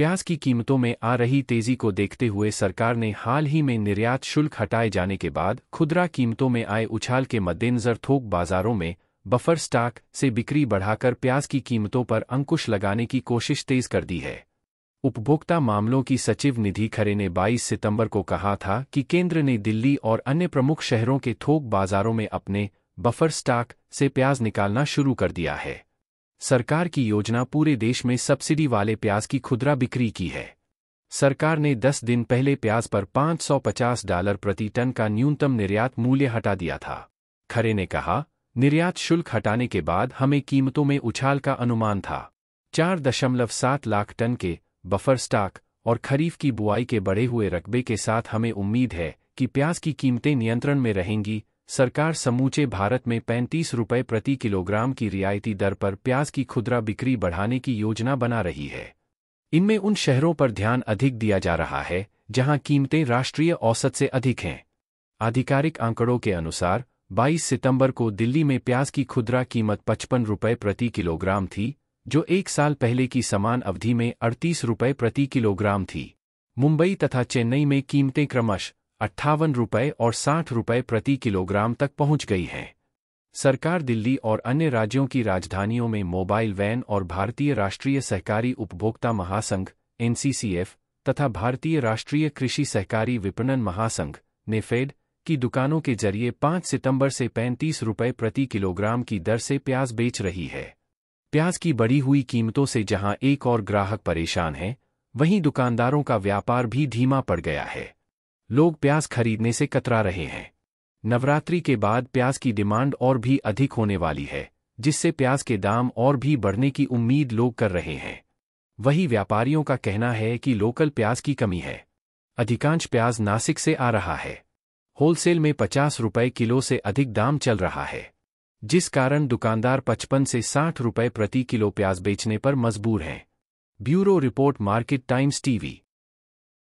प्याज की कीमतों में आ रही तेजी को देखते हुए सरकार ने हाल ही में निर्यात शुल्क हटाए जाने के बाद खुदरा कीमतों में आए उछाल के मद्देनजर थोक बाजारों में बफर स्टॉक से बिक्री बढ़ाकर प्याज की कीमतों पर अंकुश लगाने की कोशिश तेज कर दी है उपभोक्ता मामलों की सचिव निधि खरे ने 22 सितंबर को कहा था कि केंद्र ने दिल्ली और अन्य प्रमुख शहरों के थोक बाजारों में अपने बफर स्टॉक से प्याज निकालना शुरू कर दिया है सरकार की योजना पूरे देश में सब्सिडी वाले प्याज की खुदरा बिक्री की है सरकार ने 10 दिन पहले प्याज पर 550 डॉलर प्रति टन का न्यूनतम निर्यात मूल्य हटा दिया था खरे ने कहा निर्यात शुल्क हटाने के बाद हमें कीमतों में उछाल का अनुमान था 4.7 लाख टन के बफर स्टॉक और खरीफ की बुआई के बढ़े हुए रकबे के साथ हमें उम्मीद है कि प्याज की कीमतें नियंत्रण में रहेंगी सरकार समूचे भारत में पैंतीस रुपये प्रति किलोग्राम की रियायती दर पर प्याज की खुदरा बिक्री बढ़ाने की योजना बना रही है इनमें उन शहरों पर ध्यान अधिक दिया जा रहा है जहां कीमतें राष्ट्रीय औसत से अधिक हैं आधिकारिक आंकड़ों के अनुसार 22 सितंबर को दिल्ली में प्याज की खुदरा कीमत पचपन रुपये प्रति किलोग्राम थी जो एक साल पहले की समान अवधि में अड़तीस रुपये प्रति किलोग्राम थी मुंबई तथा चेन्नई में कीमतें क्रमश अट्ठावन रुपये और साठ रुपये प्रति किलोग्राम तक पहुंच गई है सरकार दिल्ली और अन्य राज्यों की राजधानियों में मोबाइल वैन और भारतीय राष्ट्रीय सहकारी उपभोक्ता महासंघ एनसीसीएफ तथा भारतीय राष्ट्रीय कृषि सहकारी विपणन महासंघ नेफेड की दुकानों के जरिए 5 सितंबर से पैंतीस रुपये प्रति किलोग्राम की दर से प्याज बेच रही है प्याज की बढ़ी हुई कीमतों से जहां एक और ग्राहक परेशान है वहीं दुकानदारों का व्यापार भी धीमा पड़ गया है लोग प्याज खरीदने से कतरा रहे हैं नवरात्रि के बाद प्याज की डिमांड और भी अधिक होने वाली है जिससे प्याज के दाम और भी बढ़ने की उम्मीद लोग कर रहे हैं वही व्यापारियों का कहना है कि लोकल प्याज की कमी है अधिकांश प्याज नासिक से आ रहा है होलसेल में पचास रुपये किलो से अधिक दाम चल रहा है जिस कारण दुकानदार पचपन से साठ रुपये प्रति किलो प्याज बेचने पर मजबूर हैं bureau report Market Times TV